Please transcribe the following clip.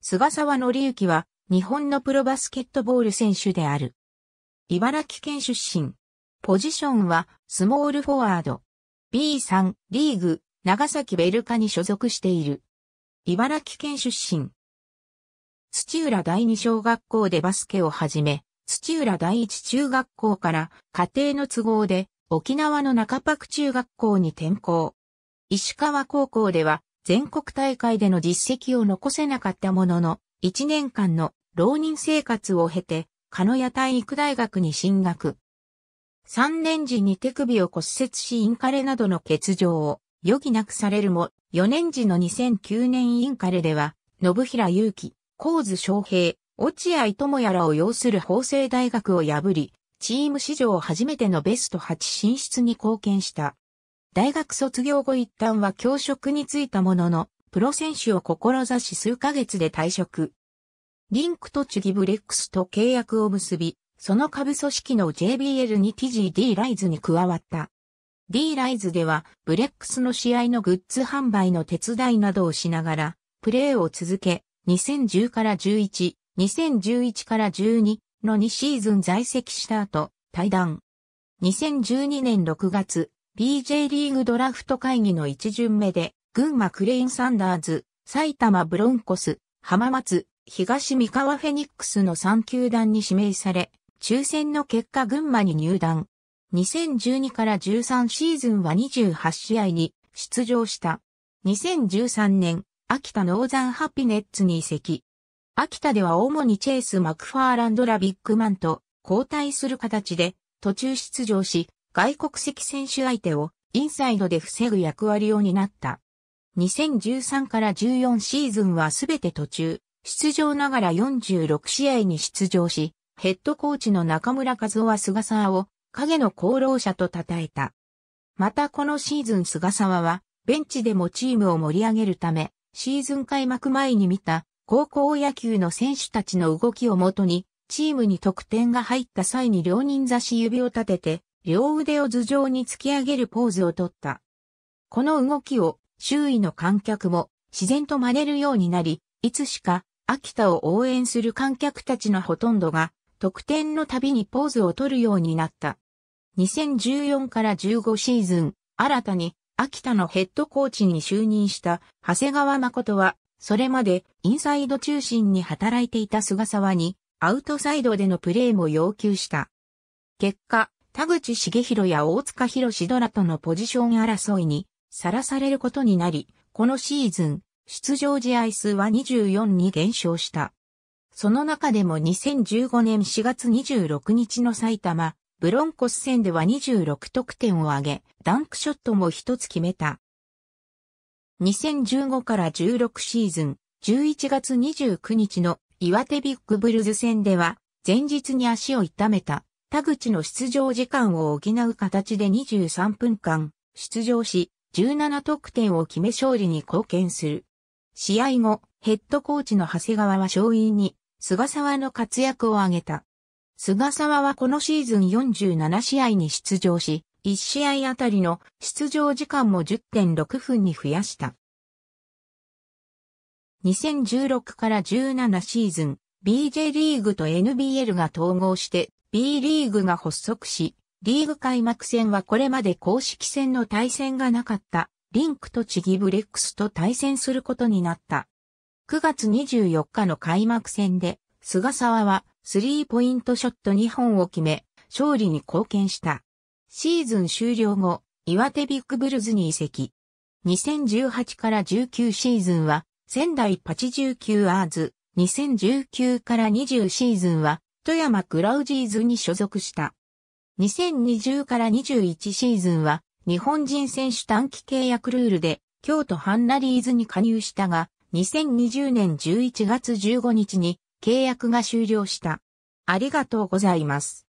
菅沢則之は、日本のプロバスケットボール選手である。茨城県出身。ポジションは、スモールフォワード。B3 リーグ、長崎ベルカに所属している。茨城県出身。土浦第二小学校でバスケを始め、土浦第一中学校から家庭の都合で沖縄の中パク中学校に転校。石川高校では全国大会での実績を残せなかったものの、1年間の浪人生活を経て、鹿屋体育大学に進学。3年時に手首を骨折しインカレなどの欠場を余儀なくされるも、4年時の2009年インカレでは、信平祐希、神津昌平、落合智也らを要する法政大学を破り、チーム史上初めてのベスト8進出に貢献した。大学卒業後一旦は教職に就いたものの、プロ選手を志し数ヶ月で退職。リンクと栃ギブレックスと契約を結び、その下部組織の JBL に TGD ライズに加わった。D ライズでは、ブレックスの試合のグッズ販売の手伝いなどをしながら、プレーを続け、2010から11、2011から12の2シーズン在籍した後、退団。2012年6月、p j リーグドラフト会議の一巡目で、群馬クレインサンダーズ、埼玉ブロンコス、浜松、東三河フェニックスの3球団に指名され、抽選の結果群馬に入団。2012から13シーズンは28試合に出場した。2013年、秋田ノーザンハピネッツに移籍。秋田では主にチェイス・マクファーランドラ・ビッグマンと交代する形で途中出場し、外国籍選手相手をインサイドで防ぐ役割を担った。2013から14シーズンはすべて途中、出場ながら46試合に出場し、ヘッドコーチの中村和夫は菅沢を影の功労者と称えた。またこのシーズン菅沢は、ベンチでもチームを盛り上げるため、シーズン開幕前に見た高校野球の選手たちの動きをもとに、チームに得点が入った際に両人差し指を立てて、両腕を頭上に突き上げるポーズをとった。この動きを周囲の観客も自然と真似るようになり、いつしか秋田を応援する観客たちのほとんどが得点のたびにポーズをとるようになった。2014から15シーズン、新たに秋田のヘッドコーチに就任した長谷川誠は、それまでインサイド中心に働いていた菅沢にアウトサイドでのプレーも要求した。結果、田口茂弘や大塚博士ドラとのポジション争いにさらされることになり、このシーズン、出場試合数は24に減少した。その中でも2015年4月26日の埼玉、ブロンコス戦では26得点を挙げ、ダンクショットも一つ決めた。2015から16シーズン、11月29日の岩手ビッグブルズ戦では、前日に足を痛めた。田口の出場時間を補う形で23分間出場し、17得点を決め勝利に貢献する。試合後、ヘッドコーチの長谷川は勝因に、菅沢の活躍を挙げた。菅沢はこのシーズン47試合に出場し、1試合あたりの出場時間も10.6分に増やした。2016から17シーズン、BJ リーグと NBL が統合して B リーグが発足し、リーグ開幕戦はこれまで公式戦の対戦がなかったリンクとチギブレックスと対戦することになった。9月24日の開幕戦で、菅沢はスリーポイントショット2本を決め、勝利に貢献した。シーズン終了後、岩手ビッグブルズに移籍。2018から19シーズンは、仙台8 9アーズ、2019から20シーズンは、富山グラウジーズに所属した。2020から21シーズンは、日本人選手短期契約ルールで、京都ハンナリーズに加入したが、2020年11月15日に契約が終了した。ありがとうございます。